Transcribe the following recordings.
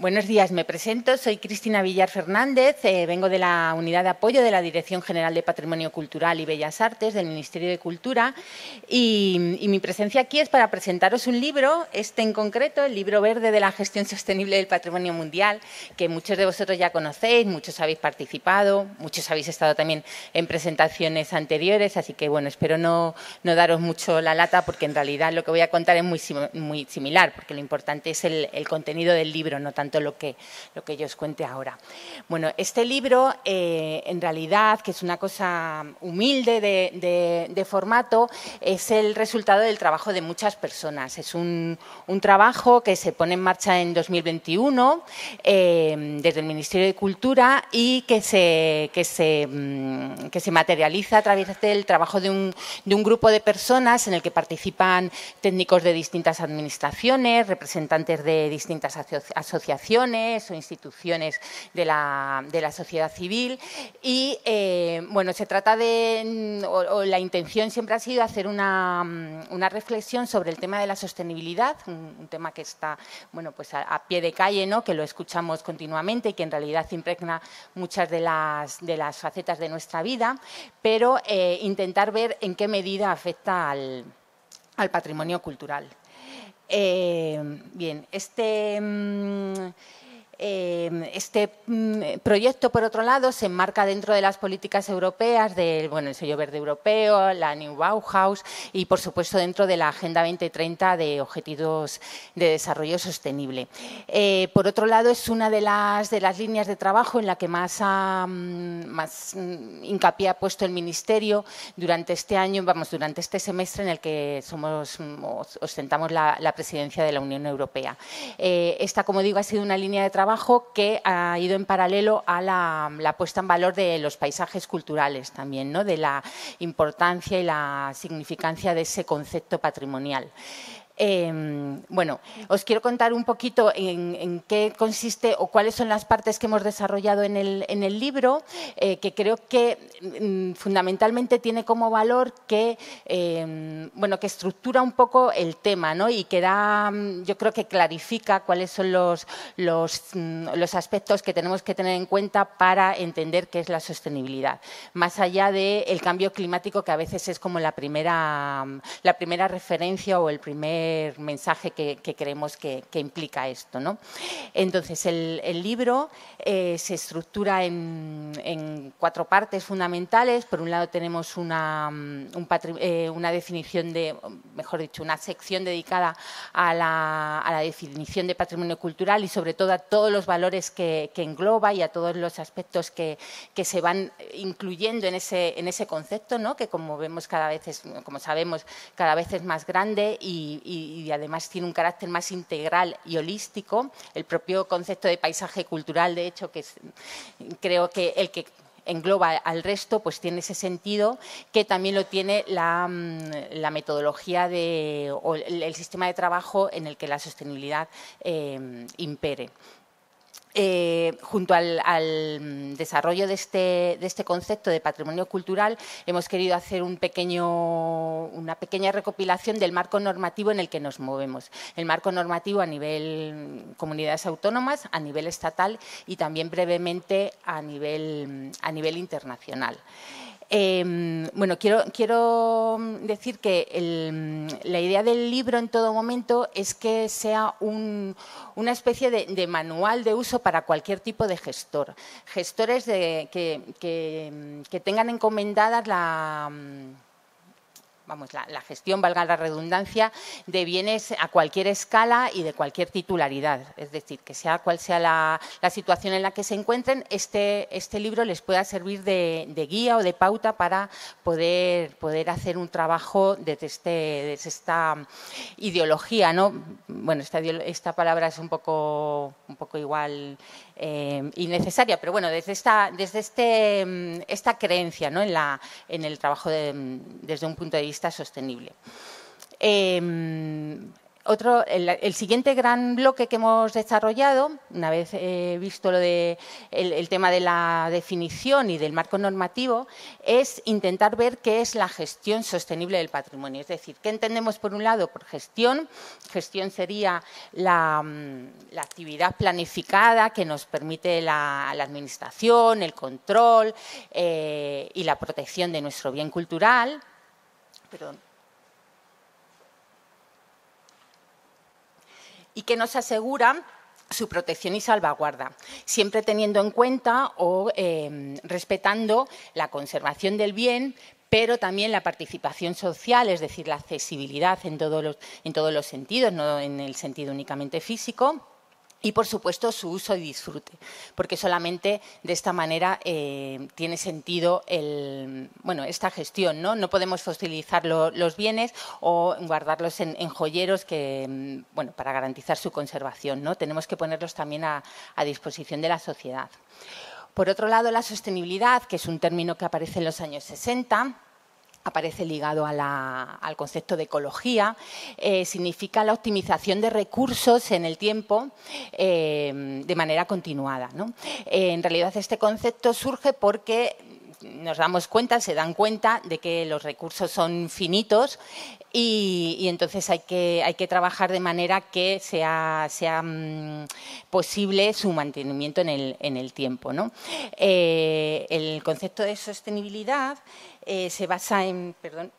Buenos días, me presento. Soy Cristina Villar Fernández, eh, vengo de la Unidad de Apoyo de la Dirección General de Patrimonio Cultural y Bellas Artes del Ministerio de Cultura y, mi presencia aquí es para presentaros un libro, este en concreto, el libro verde de la gestión sostenible del patrimonio mundial, que muchos de vosotros ya conocéis, muchos habéis participado, muchos habéis estado también en presentaciones anteriores, así que bueno, espero no, daros mucho la lata porque en realidad lo que voy a contar es muy, similar, porque lo importante es el contenido del libro, no tanto lo que, lo yo os cuente ahora. Bueno, este libro, eh, en realidad, que es una cosa humilde de, formato, es el resultado del trabajo de muchas personas. Es un, trabajo que se pone en marcha en 2021 eh, desde el Ministerio de Cultura y que se, se, mm, se materializa a través del trabajo de un, grupo de personas en el que participan técnicos de distintas administraciones, representantes de distintas asociaciones o instituciones de la, sociedad civil. Y eh, bueno, se trata de, la intención siempre ha sido hacer mm, una, reflexión sobre el tema de la sostenibilidad, un, tema que está bueno, pues a, pie de calle, ¿no? que lo escuchamos continuamente y que en realidad impregna muchas de las, facetas de nuestra vida, pero eh, intentar ver en qué medida afecta al patrimonio cultural. Eh, bien, este... Mm, Em, este mm, proyecto, por otro lado, se enmarca dentro de las políticas europeas del bueno, el sello verde europeo, la New Bauhaus y, por supuesto, dentro de la Agenda 2030 de Objetivos de Desarrollo Sostenible. Eh, por otro lado, es una de las, de las líneas de trabajo en la que más, mm, más mm, hincapié ha puesto el Ministerio durante este año, vamos, durante este semestre en el que somos, ostentamos la, presidencia de la Unión Europea. Eh, esta, como digo, ha sido una línea de trabajo que ha ido en paralelo a la, la, puesta en valor de los paisajes culturales también, ¿no? de la importancia y la significancia de ese concepto patrimonial. Em, bueno, os quiero contar un poquito en, qué consiste o cuáles son las partes que hemos desarrollado en el, libro, eh, que creo que mm, fundamentalmente tiene como valor que, em, bueno, que estructura un poco el tema ¿no? y que da, mm, yo creo que clarifica cuáles son los, mm, los, aspectos que tenemos que tener en cuenta para entender qué es la sostenibilidad, más allá del cambio climático que a veces es como la primera, la primera referencia o el primer mensaje que, creemos que, implica esto. ¿no? Entonces, el, libro eh, se estructura en, cuatro partes fundamentales. Por un lado tenemos una, mm, eh, definición de, mejor dicho, una sección dedicada a la, definición de patrimonio cultural y sobre todo a todos los valores que, engloba y a todos los aspectos que, se van incluyendo en ese, concepto, ¿no? que como vemos cada vez es, como sabemos, cada vez es más grande y y, además tiene un carácter más integral y holístico. El propio concepto de paisaje cultural, de hecho, que creo que el que engloba al resto, pues tiene ese sentido que también lo tiene la, mm, metodología de, o el, sistema de trabajo en el que la sostenibilidad eh, impere. Eh, junto al, mm, desarrollo este, de este, concepto de patrimonio cultural, hemos querido hacer una pequeña recopilación del marco normativo en el que nos movemos. El marco normativo a nivel mm, comunidades autónomas, a nivel estatal y también brevemente a nivel mm, internacional. Em, bueno, quiero, decir que la idea del libro en todo momento es que sea una especie de, manual de uso para cualquier tipo de gestor. Gestores que, que tengan encomendadas la vamos, la, gestión, valga la redundancia, de bienes a cualquier escala y de cualquier titularidad. Es decir, que sea cual sea la, situación en la que se encuentren, este, este libro les pueda servir de, guía o de pauta para poder, hacer un trabajo desde, este, esta ideología. Bueno, esta palabra es un poco igual eh, innecesaria, pero bueno, desde esta, desde este, mm, esta creencia ¿no? en, la, en el trabajo mm, desde un punto de vista sostenible. Eh, otro, el, siguiente gran bloque que hemos desarrollado, una vez visto lo de el, tema de la definición y del marco normativo, es intentar ver qué es la gestión sostenible del patrimonio. Es decir, qué entendemos por un lado por gestión. Gestión sería la, mm, actividad planificada que nos permite la, administración, el control eh, y la protección de nuestro bien cultural. Perdón y que nos asegura su protección y salvaguarda, siempre teniendo en cuenta o em, respetando la conservación del bien, pero también la participación social, es decir, la accesibilidad en, en todos los sentidos, no en el sentido únicamente físico, y por supuesto su uso y disfrute, porque solamente de esta manera eh, tiene sentido bueno, esta gestión. No, no podemos fosilizar los bienes o guardarlos en, joyeros que, mm, para garantizar su conservación. ¿no? Tenemos que ponerlos también a, a disposición de la sociedad. Por otro lado, la sostenibilidad, que es un término que aparece en los años 60, aparece ligado al concepto de ecología, eh, significa la optimización de recursos en el tiempo eh, de manera continuada. Eh, en realidad este concepto surge porque nos damos cuenta, se dan cuenta de que los recursos son finitos y, entonces hay que, hay que trabajar de manera que sea, sea mm, posible su mantenimiento en el, en el tiempo. Eh, el concepto de sostenibilidad eh, se basa en... Perdón,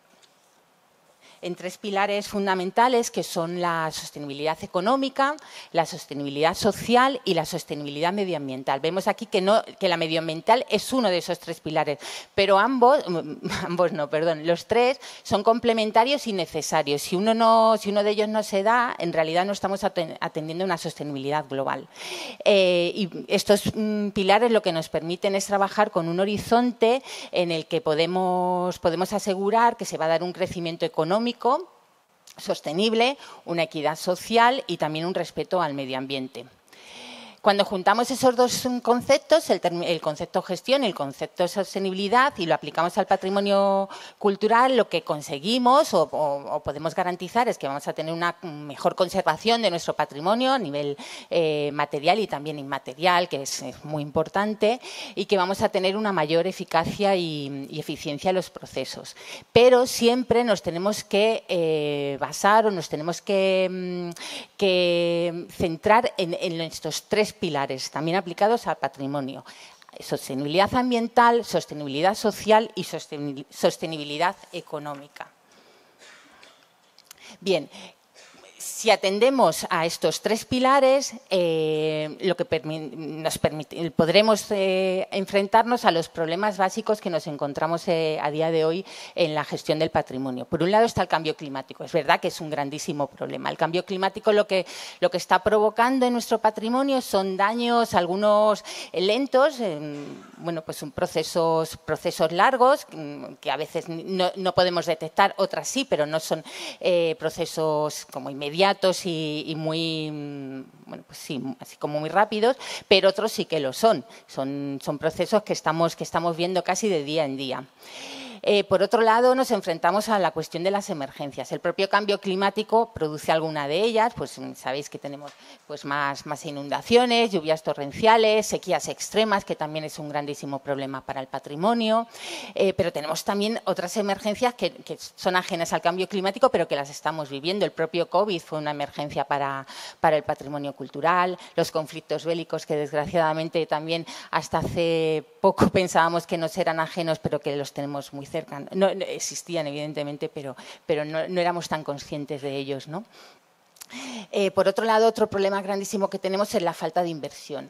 en tres pilares fundamentales que son la sostenibilidad económica, la sostenibilidad social y la sostenibilidad medioambiental. Vemos aquí que, no, la medioambiental es uno de esos tres pilares, pero ambos, ambos no, perdón, los tres son complementarios y necesarios. Si uno, de ellos no se da, en realidad no estamos atendiendo una sostenibilidad global. Eh, y estos mm, pilares lo que nos permiten es trabajar con un horizonte en el que podemos asegurar que se va a dar un crecimiento económico, sostenible, una equidad social y también un respeto al medio ambiente. Cuando juntamos esos dos conceptos, el, concepto gestión, el concepto sostenibilidad, y lo aplicamos al patrimonio cultural, lo que conseguimos o, podemos garantizar es que vamos a tener una mejor conservación de nuestro patrimonio a nivel eh, material y también inmaterial, que es, muy importante, y que vamos a tener una mayor eficacia y, eficiencia en los procesos. Pero siempre nos tenemos que eh, basar o nos tenemos mm, que, centrar en, en estos tres pilares, también aplicados al patrimonio. Sostenibilidad ambiental, sostenibilidad social y sostenibilidad económica. Bien, si atendemos a estos tres pilares, eh, lo que nos podremos eh, enfrentarnos a los problemas básicos que nos encontramos eh, a día de hoy en la gestión del patrimonio. Por un lado está el cambio climático. Es verdad que es un grandísimo problema. El cambio climático lo que, lo que está provocando en nuestro patrimonio son daños, algunos lentos, bueno, pues son procesos, procesos largos mm, que a veces no, no podemos detectar, otras sí, pero no son procesos como inmediatos y, muy, mm, bueno, pues sí, así como muy rápidos, pero otros sí que lo son. Son, son procesos que estamos, que estamos viendo casi de día en día. Eh, por otro lado, nos enfrentamos a la cuestión de las emergencias. El propio cambio climático produce alguna de ellas, pues mm, sabéis que tenemos pues, más, más inundaciones, lluvias torrenciales, sequías extremas, que también es un grandísimo problema para el patrimonio, eh, pero tenemos también otras emergencias que, son ajenas al cambio climático, pero que las estamos viviendo. El propio COVID fue una emergencia para, para el patrimonio cultural, los conflictos bélicos que desgraciadamente también hasta hace poco pensábamos que no eran ajenos, pero que los tenemos muy no, existían, evidentemente, pero, pero no, éramos tan conscientes de ellos, ¿no? Eh, por otro lado, otro problema grandísimo que tenemos es la falta de inversión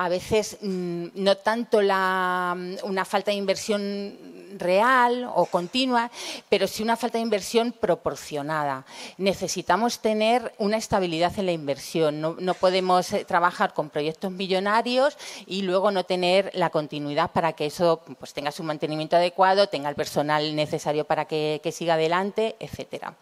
a veces mm, no tanto una falta de inversión real o continua, pero sí una falta de inversión proporcionada. Necesitamos tener una estabilidad en la inversión. No, podemos eh, trabajar con proyectos millonarios y luego no tener la continuidad para que eso pues, tenga su mantenimiento adecuado, tenga el personal necesario para que, que siga adelante, etcétera.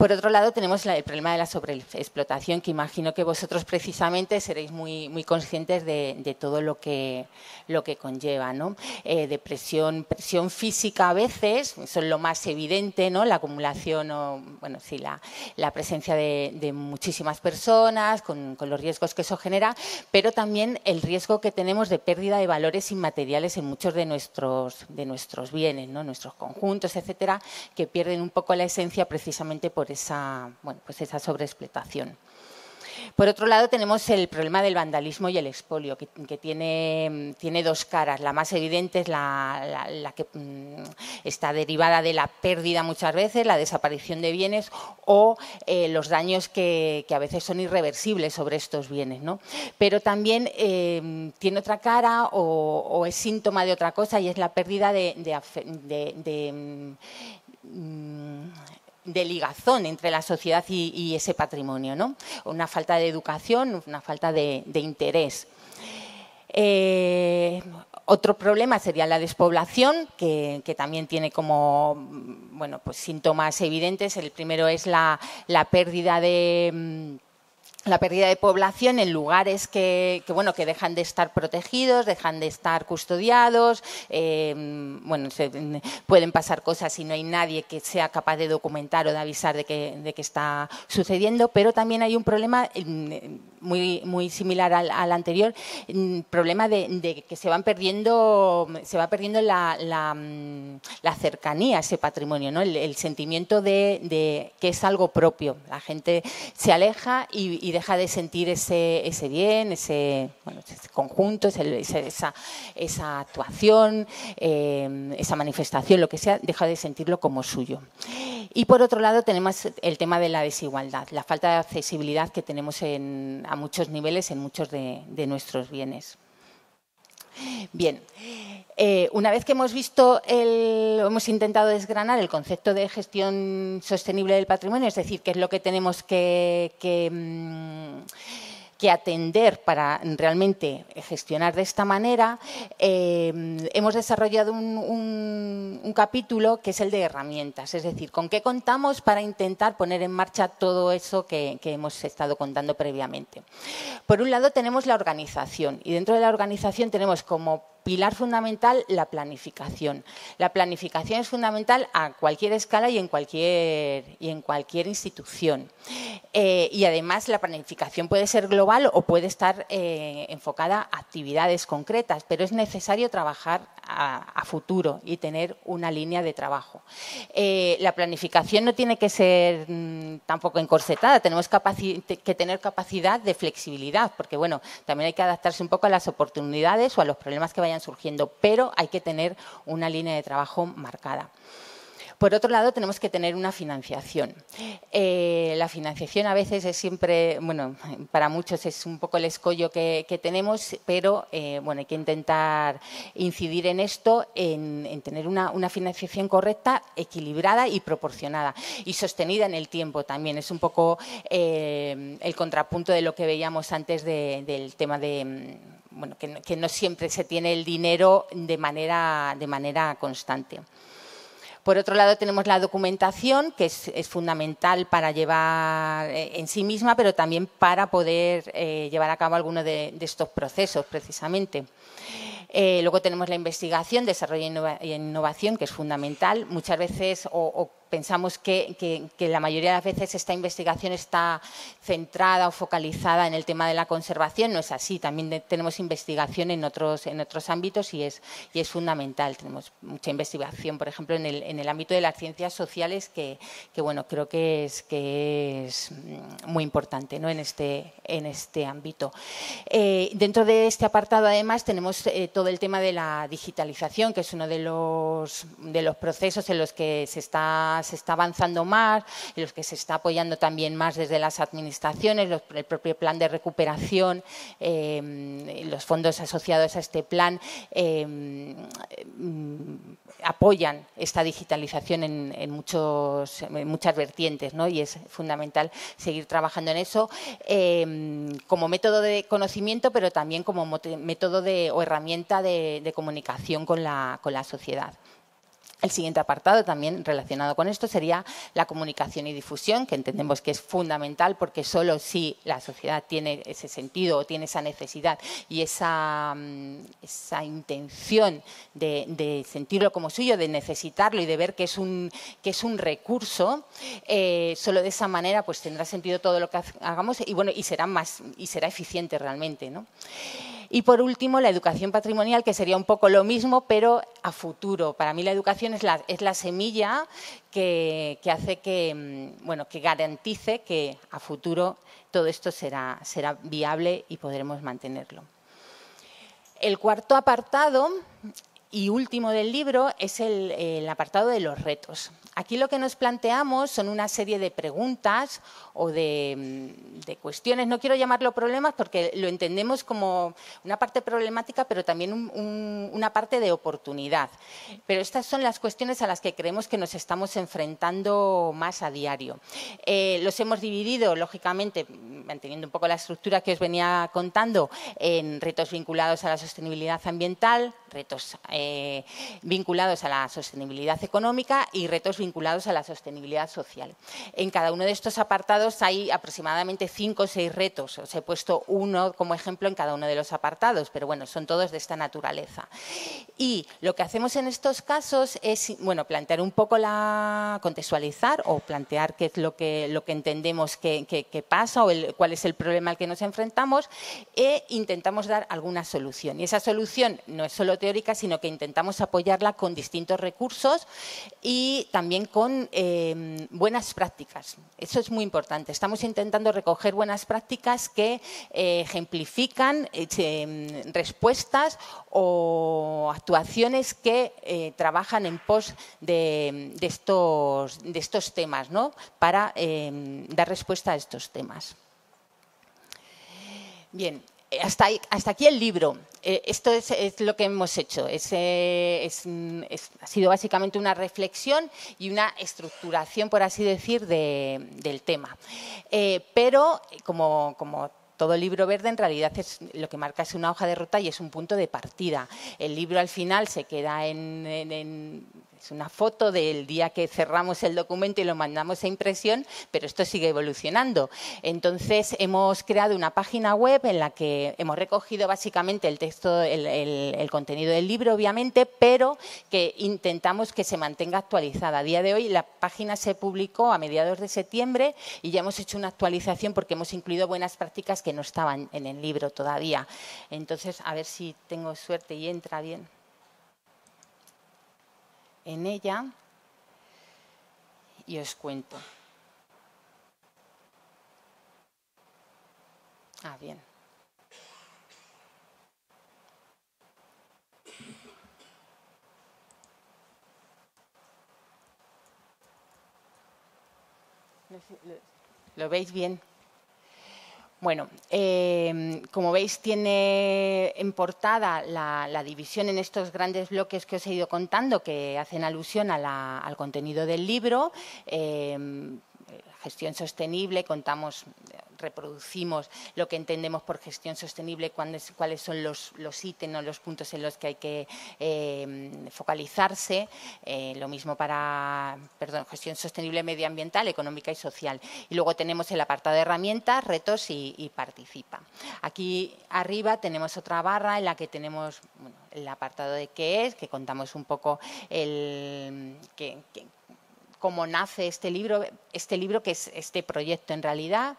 Por otro lado, tenemos el problema de la sobreexplotación, que imagino que vosotros precisamente seréis muy, muy conscientes de, todo lo que, lo que conlleva, ¿no? Eh, de presión, física a veces, son es lo más evidente, ¿no? La acumulación o, bueno, sí, la, la presencia de, muchísimas personas, con, con los riesgos que eso genera, pero también el riesgo que tenemos de pérdida de valores inmateriales en muchos de nuestros, de nuestros bienes, ¿no? nuestros conjuntos, etcétera, que pierden un poco la esencia precisamente por esa, bueno, pues esa sobreexplotación. Por otro lado, tenemos el problema del vandalismo y el expolio, que, tiene, tiene, dos caras. La más evidente es la, que mm, está derivada de la pérdida muchas veces, la desaparición de bienes o eh, los daños que, a veces son irreversibles sobre estos bienes. Pero también eh, tiene otra cara o, es síntoma de otra cosa y es la pérdida de, de, mm, de ligazón entre la sociedad y, ese patrimonio, ¿no? Una falta de educación, una falta de, interés. Eh, otro problema sería la despoblación, que, también tiene como bueno, pues síntomas evidentes. El primero es la pérdida de mm, la pérdida de población en lugares que, bueno que dejan de estar protegidos, dejan de estar custodiados, em, bueno pueden pasar cosas y no hay nadie que sea capaz de documentar o de avisar de que, de que está sucediendo, pero también hay un problema em, muy, muy similar al, al anterior, em, problema de, que se van perdiendo se va perdiendo la, cercanía a ese patrimonio, ¿no? el, sentimiento de, que es algo propio, la gente se aleja y, y deja de sentir ese, bien, ese, bueno, ese conjunto, esa, actuación, eh, esa manifestación, lo que sea, deja de sentirlo como suyo. Y por otro lado tenemos el tema de la desigualdad, la falta de accesibilidad que tenemos a muchos niveles en muchos de nuestros bienes. Bien, eh, una vez que hemos visto, el, hemos intentado desgranar el concepto de gestión sostenible del patrimonio, es decir, qué es lo que tenemos que, que mm, que atender para realmente gestionar de esta manera, eh, hemos desarrollado un, capítulo que es el de herramientas, es decir, con qué contamos para intentar poner en marcha todo eso que, que hemos estado contando previamente. Por un lado tenemos la organización y dentro de la organización tenemos como pilar fundamental la planificación. La planificación es fundamental a cualquier escala y en cualquier, y en cualquier institución. Eh, y además la planificación puede ser global o puede estar eh, enfocada a actividades concretas, pero es necesario trabajar a, futuro y tener una línea de trabajo. Eh, la planificación no tiene que ser mm, tampoco encorsetada, tenemos que tener capacidad de flexibilidad, porque bueno, también hay que adaptarse un poco a las oportunidades o a los problemas que vayan surgiendo, pero hay que tener una línea de trabajo marcada. Por otro lado, tenemos que tener una financiación. Eh, la financiación a veces es siempre, bueno, para muchos es un poco el escollo que, tenemos, pero eh, bueno, hay que intentar incidir en esto, en, tener una, financiación correcta, equilibrada y proporcionada y sostenida en el tiempo también. Es un poco eh, el contrapunto de lo que veíamos antes del tema de bueno, que, no siempre se tiene el dinero de de manera constante. Por otro lado, tenemos la documentación, que es, fundamental para llevar eh, en sí misma, pero también para poder eh, llevar a cabo alguno de, estos procesos, precisamente. Eh, luego tenemos la investigación, desarrollo e, e innovación, que es fundamental. Muchas veces, o pensamos que, la mayoría de las veces esta investigación está centrada o focalizada en el tema de la conservación. No es así. También tenemos investigación en otros, en otros ámbitos y es, y es fundamental. Tenemos mucha investigación, por ejemplo, en el, ámbito de las ciencias sociales, que, bueno, creo que es, que es muy importante ¿no? en, este, en este ámbito. Eh, dentro de este apartado, además, tenemos eh, todo el tema de la digitalización, que es uno de de los procesos en los que se está se está avanzando más, y los que se está apoyando también más desde las administraciones, el propio plan de recuperación, eh, los fondos asociados a este plan eh, apoyan esta digitalización en, muchas vertientes ¿no? y es fundamental seguir trabajando en eso eh, como método de conocimiento, pero también como método de, o herramienta de, de comunicación con la, con la sociedad. El siguiente apartado también relacionado con esto sería la comunicación y difusión, que entendemos que es fundamental porque solo si la sociedad tiene ese sentido o tiene esa necesidad y esa, mm, esa intención de, sentirlo como suyo, de necesitarlo y de ver que es un, que es un recurso, eh, solo de esa manera pues tendrá sentido todo lo que hagamos y bueno, y será más y será eficiente realmente. ¿no? Y por último, la educación patrimonial, que sería un poco lo mismo, pero a futuro. Para mí la educación es la, es la semilla que, hace que, mm, bueno, que garantice que a futuro todo esto será, será viable y podremos mantenerlo. El cuarto apartado y último del libro es el, apartado de los retos. Aquí lo que nos planteamos son una serie de preguntas o de, mm, cuestiones, no quiero llamarlo problemas porque lo entendemos como una parte problemática, pero también una parte de oportunidad. Pero estas son las cuestiones a las que creemos que nos estamos enfrentando más a diario. Eh, los hemos dividido, lógicamente, manteniendo un poco la estructura que os venía contando, en retos vinculados a la sostenibilidad ambiental, retos eh, vinculados a la sostenibilidad económica y retos vinculados a la sostenibilidad social. En cada uno de estos apartados hay aproximadamente cinco o seis retos. Os he puesto uno como ejemplo en cada uno de los apartados, pero bueno, son todos de esta naturaleza. Y lo que hacemos en estos casos es, bueno, plantear un poco la contextualizar o plantear qué es lo que, lo que entendemos que, pasa o cuál es el problema al que nos enfrentamos e intentamos dar alguna solución. Y esa solución no es solo teórica, sino que intentamos apoyarla con distintos recursos y también con em, buenas prácticas. Eso es muy importante. Estamos intentando recoger buenas prácticas que eh, ejemplifican eh, em, respuestas o actuaciones que eh, trabajan en pos de, estos, de estos temas, para em, dar respuesta a estos temas. Bien, eh, hasta, hasta, aquí el libro. Eh, esto es, lo que hemos hecho. Eh, mm, ha sido básicamente una reflexión y una estructuración, por así decir, del tema. pero, como, todo libro verde en realidad es lo que marca es una hoja de ruta y es un punto de partida. El libro al final se queda en es una foto del día que cerramos el documento y lo mandamos a impresión, pero esto sigue evolucionando. Entonces, hemos creado una página web en la que hemos recogido básicamente el texto, el, contenido del libro, obviamente, pero que intentamos que se mantenga actualizada. A día de hoy, la página se publicó a mediados de septiembre y ya hemos hecho una actualización porque hemos incluido buenas prácticas que no estaban en el libro todavía. Entonces, a ver si tengo suerte y entra bien en ella y os cuento. Ah, bien. ¿Lo veis bien? Bueno, eh, como veis tiene en portada la, división en estos grandes bloques que os he ido contando que hacen alusión al contenido del libro. Eh, gestión sostenible, contamos reproducimos lo que entendemos por gestión sostenible, cuáles, cuáles son los, los ítems o los puntos en los que hay que em, focalizarse. Eh, lo mismo para perdón, gestión sostenible medioambiental, económica y social. Y luego tenemos el apartado de herramientas, retos y, participa. Aquí arriba tenemos otra barra en la que tenemos el apartado de qué es, que contamos un poco el, cómo nace este libro, este libro que es este proyecto en realidad.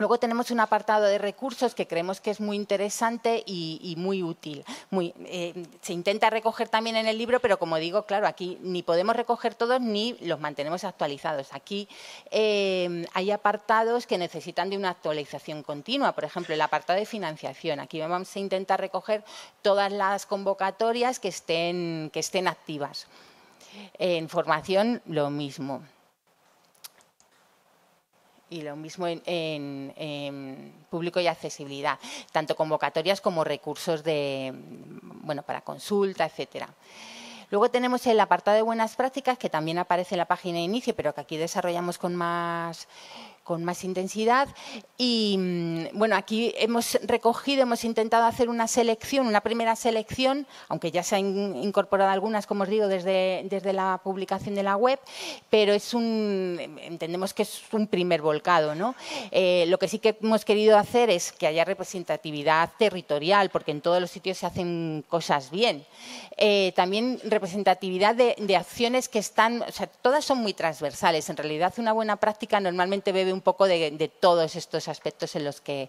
Luego tenemos un apartado de recursos que creemos que es muy interesante y, muy útil. Eh, se intenta recoger también en el libro, pero como digo, claro, aquí ni podemos recoger todos ni los mantenemos actualizados. Aquí eh, hay apartados que necesitan de una actualización continua. Por ejemplo, el apartado de financiación. Aquí vamos a intentar recoger todas las convocatorias que estén activas. En formación, lo mismo y lo mismo en, público y accesibilidad, tanto convocatorias como recursos de, bueno, para consulta, etcétera. Luego tenemos el apartado de buenas prácticas que también aparece en la página de inicio, pero que aquí desarrollamos con más, con más intensidad. Y mm, bueno, aquí hemos recogido, hemos intentado hacer una selección, una primera selección, aunque ya se han incorporado algunas, como os digo, desde, desde la publicación de la web, pero es un, entendemos que es un primer volcado. ¿no? Eh, lo que sí que hemos querido hacer es que haya representatividad territorial, porque en todos los sitios se hacen cosas bien. Eh, también representatividad de, de acciones que están, o sea, todas son muy transversales. En realidad, una buena práctica normalmente bebe un un poco de, todos estos aspectos en los, que,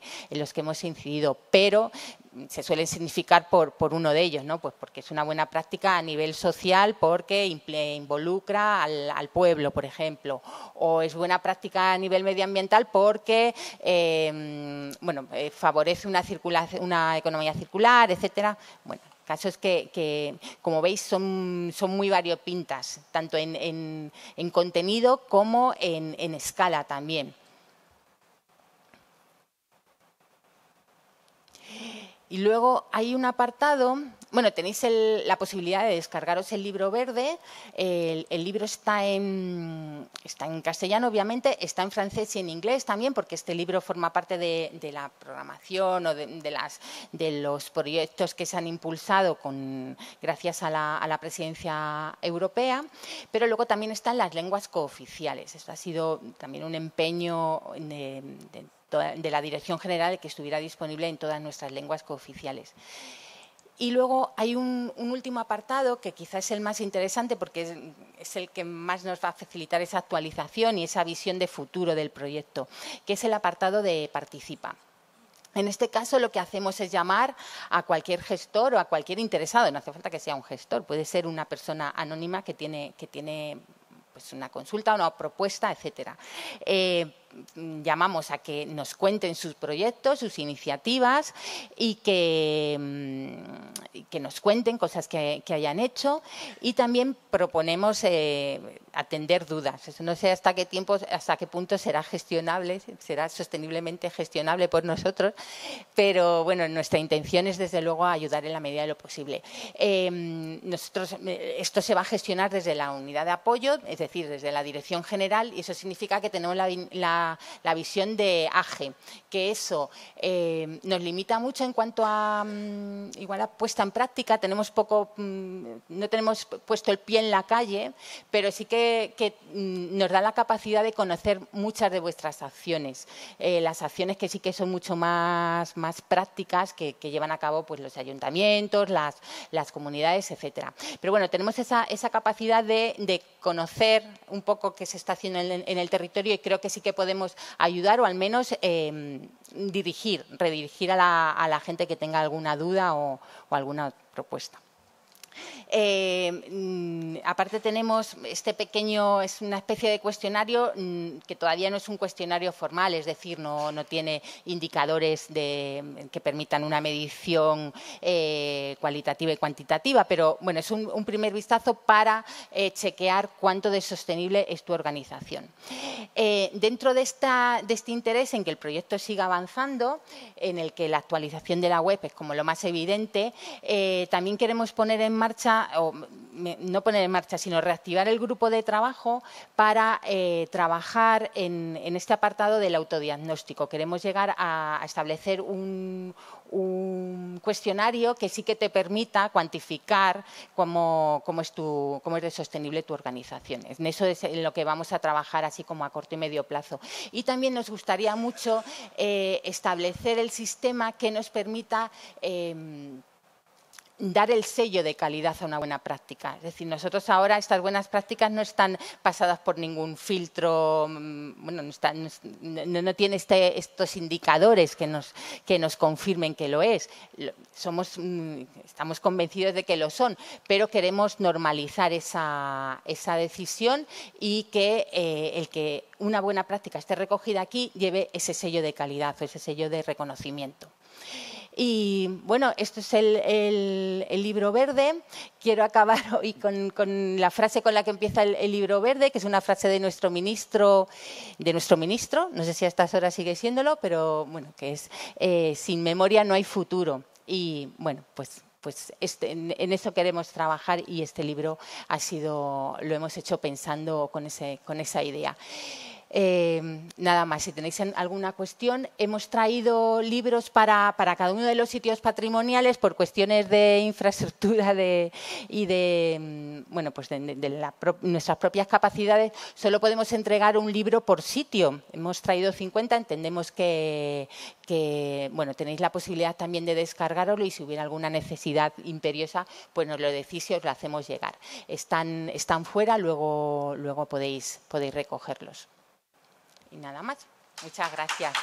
hemos incidido, pero se suelen significar por, uno de ellos, ¿no? Pues porque es una buena práctica a nivel social, porque involucra al, pueblo, por ejemplo, o es buena práctica a nivel medioambiental porque em, bueno, eh, favorece una, economía circular, etcétera. Bueno, casos que, como veis, son, muy variopintas, tanto en, contenido como en escala también. Y luego hay un apartado, bueno, tenéis la posibilidad de descargaros el libro verde. El, libro está en, está en castellano, obviamente, está en francés y en inglés también, porque este libro forma parte de, la programación o de, las, de los proyectos que se han impulsado con, gracias a la, presidencia europea. Pero luego también están las lenguas cooficiales. Esto ha sido también un empeño de, de de la Dirección General que estuviera disponible en todas nuestras lenguas cooficiales. Y luego hay un, último apartado que quizás es el más interesante porque es, el que más nos va a facilitar esa actualización y esa visión de futuro del proyecto, que es el apartado de participa. En este caso lo que hacemos es llamar a cualquier gestor o a cualquier interesado, no hace falta que sea un gestor, puede ser una persona anónima que tiene, que tiene pues, una consulta, una propuesta, etcétera. Eh, llamamos a que nos cuenten sus proyectos, sus iniciativas y que, mm, que nos cuenten cosas que, hayan hecho y también proponemos eh, atender dudas. no sé hasta qué tiempo, hasta qué punto será gestionable, será sosteniblemente gestionable por nosotros, pero bueno, nuestra intención es desde luego ayudar en la medida de lo posible. Em, nosotros, eh, esto se va a gestionar desde la unidad de apoyo, es decir, desde la dirección general y eso significa que tenemos la la, visión de AGE, que eso eh, nos limita mucho en cuanto a mm, igual a puesta en práctica, tenemos poco, mm, no tenemos puesto el pie en la calle, pero sí que, mm, nos da la capacidad de conocer muchas de vuestras acciones, eh, las acciones que sí que son mucho más, más prácticas que, llevan a cabo pues, los ayuntamientos, las, las comunidades, etcétera. Pero bueno, tenemos esa, capacidad de, conocer un poco qué se está haciendo en el territorio y creo que sí que podemos podemos ayudar o al menos em, dirigir, redirigir a la, gente que tenga alguna duda o alguna propuesta. Eh, mm, aparte tenemos este pequeño, es una especie de cuestionario mm, que todavía no es un cuestionario formal, es decir, no, tiene indicadores que permitan una medición eh, cualitativa y cuantitativa, pero bueno, es un, primer vistazo para eh, chequear cuánto de sostenible es tu organización. dentro de, de este interés en que el proyecto siga avanzando, en el que la actualización de la web es como lo más evidente, también queremos poner en marcha, o no poner en marcha, sino reactivar el grupo de trabajo para eh, trabajar en, este apartado del autodiagnóstico. Queremos llegar a, establecer un, cuestionario que sí que te permita cuantificar cómo, es, tu, cómo es de sostenible tu organización. En eso es en lo que vamos a trabajar así como a corto y medio plazo. Y también nos gustaría mucho eh, establecer el sistema que nos permita... Em, dar el sello de calidad a una buena práctica. Es decir, nosotros ahora estas buenas prácticas no están pasadas por ningún filtro, mm, bueno, no, están, tiene este, estos indicadores que nos, que nos confirmen que lo es. Somos, mm, estamos convencidos de que lo son, pero queremos normalizar esa, decisión y que eh, el que una buena práctica esté recogida aquí lleve ese sello de calidad o ese sello de reconocimiento. Y bueno, esto es el, libro verde. Quiero acabar hoy con, la frase con la que empieza el, libro verde, que es una frase de nuestro ministro, de nuestro ministro, no sé si a estas horas sigue siéndolo, pero bueno, que es eh, sin memoria no hay futuro. Y bueno, pues, pues este, en, eso queremos trabajar y este libro ha sido, lo hemos hecho pensando con esa idea. Em, nada más, si tenéis alguna cuestión, hemos traído libros para, cada uno de los sitios patrimoniales por cuestiones de infraestructura y de, em, bueno, pues de, nuestras propias capacidades. Solo podemos entregar un libro por sitio. Hemos traído 50, entendemos que, bueno, tenéis la posibilidad también de descargarlo y si hubiera alguna necesidad imperiosa, pues nos lo decís y os lo hacemos llegar. Están, están fuera, luego, luego podéis, podéis recogerlos y nada más. Muchas gracias.